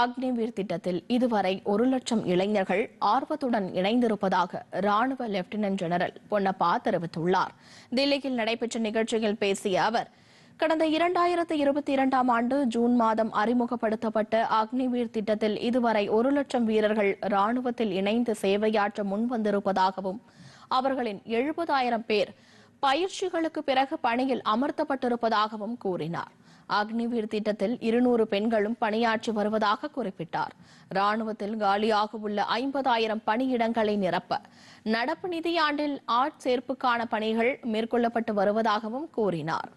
அக்னிவீர் திட்டத்தில் இதுவரை ஒரு லட்சம் இளைஞர்கள் ஆர்வத்துடன் இணைந்திருப்பதாக ராணுவ லெப்டினன்ட் ஜெனரல் பொன்னப்பா தெரிவித்துள்ளார் தில்லியில் நடைபெற்ற நிகழ்ச்சியில் பேசிய அவர் கடந்த இரண்டாயிரத்து இருபத்தி இரண்டாம் ஆண்டு ஜூன் மாதம் அறிமுகப்படுத்தப்பட்ட அக்னிவீர் திட்டத்தில் இதுவரை ஒரு லட்சம் வீரர்கள் ராணுவத்தில் இணைந்து சேவையாற்ற முன்வந்திருப்பதாகவும் அவர்களின் எழுபதாயிரம் பேர் பயிற்சிகளுக்கு பிறகு பணியில் அமர்த்தப்பட்டிருப்பதாகவும் கூறினார் அக்னிவீர் திட்டத்தில் இருநூறு பெண்களும் பணியாற்றி வருவதாக குறிப்பிட்டார் ராணுவத்தில் காலியாக உள்ள ஐம்பதாயிரம் பணியிடங்களை நிரப்ப நடப்பு நிதியாண்டில் ஆட்சேர்ப்புக்கான பணிகள் மேற்கொள்ளப்பட்டு வருவதாகவும் கூறினார்